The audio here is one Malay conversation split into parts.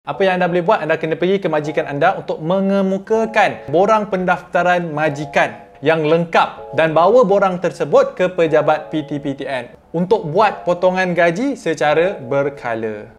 Apa yang anda boleh buat, anda kena pergi ke majikan anda untuk mengemukakan borang pendaftaran majikan yang lengkap dan bawa borang tersebut ke pejabat PTPTN untuk buat potongan gaji secara berkala.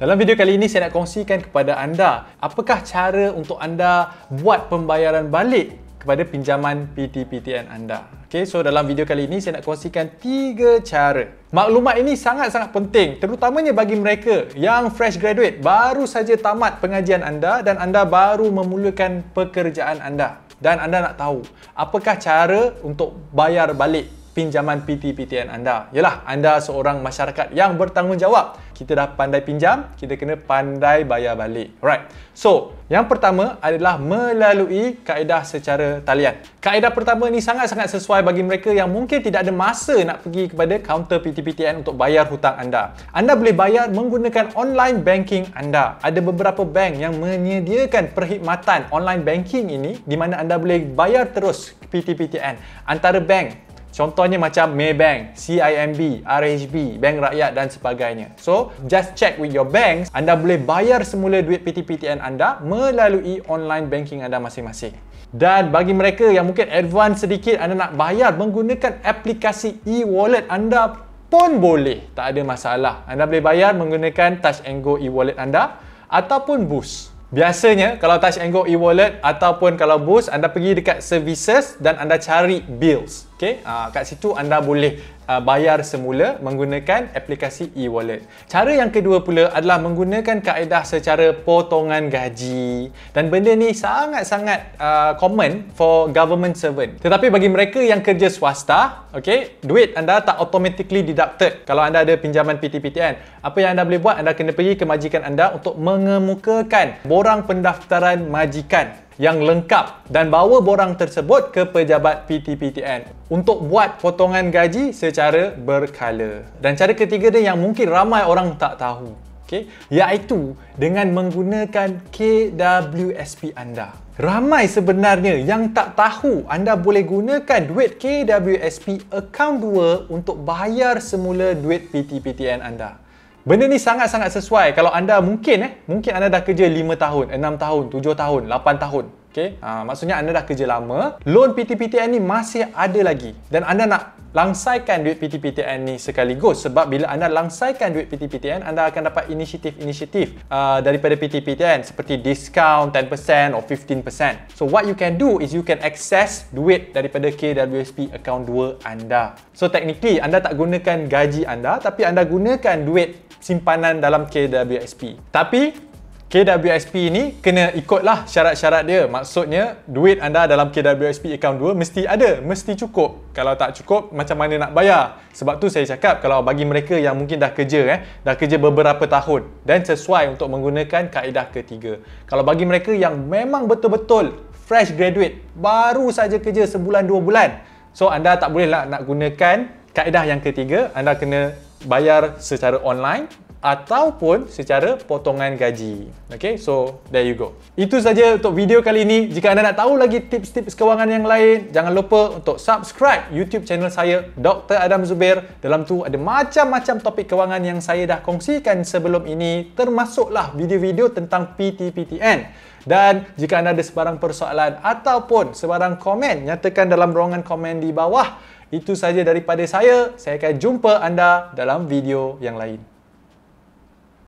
Dalam video kali ini saya nak kongsikan kepada anda apakah cara untuk anda buat pembayaran balik kepada pinjaman PTPTN anda. Okay, so dalam video kali ini saya nak kongsikan tiga cara. Maklumat ini sangat-sangat penting terutamanya bagi mereka yang fresh graduate, baru saja tamat pengajian anda dan anda baru memulakan pekerjaan anda. Dan anda nak tahu apakah cara untuk bayar balik pinjaman PTPTN anda. Yalah, anda seorang masyarakat yang bertanggungjawab. Kita dah pandai pinjam, kita kena pandai bayar balik. Alright. So, yang pertama adalah melalui kaedah secara talian. Kaedah pertama ni sangat-sangat sesuai bagi mereka yang mungkin tidak ada masa nak pergi kepada kaunter PTPTN untuk bayar hutang anda. Anda boleh bayar menggunakan online banking anda. Ada beberapa bank yang menyediakan perkhidmatan online banking ini di mana anda boleh bayar terus PTPTN. Antara bank Contohnya macam Maybank, CIMB, RHB, Bank Rakyat dan sebagainya. So, just check with your banks, anda boleh bayar semula duit PTPTN anda melalui online banking anda masing-masing. Dan bagi mereka yang mungkin advance sedikit anda nak bayar menggunakan aplikasi e-wallet anda pun boleh. Tak ada masalah. Anda boleh bayar menggunakan Touch and Go e-wallet anda ataupun Boost. Biasanya kalau Touch and Go e-wallet ataupun kalau Boost anda pergi dekat services dan anda cari bills. Okey, uh, ah, kat situ anda boleh uh, bayar semula menggunakan aplikasi e-wallet. Cara yang kedua pula adalah menggunakan kaedah secara potongan gaji dan benda ni sangat-sangat uh, common for government servant. Tetapi bagi mereka yang kerja swasta, okay, duit anda tak automatically deducted kalau anda ada pinjaman PTPTN. Apa yang anda boleh buat, anda kena pergi ke majikan anda untuk mengemukakan borang pendaftaran majikan yang lengkap dan bawa borang tersebut ke pejabat PTPTN untuk buat potongan gaji secara berkala. Dan cara ketiga dia yang mungkin ramai orang tak tahu. Okay? Iaitu dengan menggunakan KWSP anda. Ramai sebenarnya yang tak tahu anda boleh gunakan duit KWSP account 2 untuk bayar semula duit PTPTN anda. Benda ni sangat-sangat sesuai kalau anda mungkin eh, mungkin anda dah kerja 5 tahun, 6 tahun, 7 tahun, 8 tahun. Okay? Ha, ah, maksudnya anda dah kerja lama, loan PTPTN ni masih ada lagi. Dan anda nak langsaikan duit PTPTN ni sekaligus sebab bila anda langsaikan duit PTPTN anda akan dapat inisiatif-inisiatif uh, daripada PTPTN seperti discount 10% or 15% so what you can do is you can access duit daripada KWSP account 2 anda so technically anda tak gunakan gaji anda tapi anda gunakan duit simpanan dalam KWSP tapi KWSP ni kena ikutlah syarat-syarat dia. Maksudnya duit anda dalam KWSP account 2 mesti ada, mesti cukup. Kalau tak cukup, macam mana nak bayar? Sebab tu saya cakap kalau bagi mereka yang mungkin dah kerja eh, dah kerja beberapa tahun dan sesuai untuk menggunakan kaedah ketiga. Kalau bagi mereka yang memang betul-betul fresh graduate, baru saja kerja sebulan dua bulan. So anda tak boleh nak gunakan kaedah yang ketiga, anda kena bayar secara online ataupun secara potongan gaji. Okay, so there you go. Itu saja untuk video kali ini. Jika anda nak tahu lagi tips-tips kewangan yang lain, jangan lupa untuk subscribe YouTube channel saya, Dr. Adam Zubir. Dalam tu ada macam-macam topik kewangan yang saya dah kongsikan sebelum ini, termasuklah video-video tentang PTPTN. Dan jika anda ada sebarang persoalan ataupun sebarang komen, nyatakan dalam ruangan komen di bawah. Itu saja daripada saya. Saya akan jumpa anda dalam video yang lain.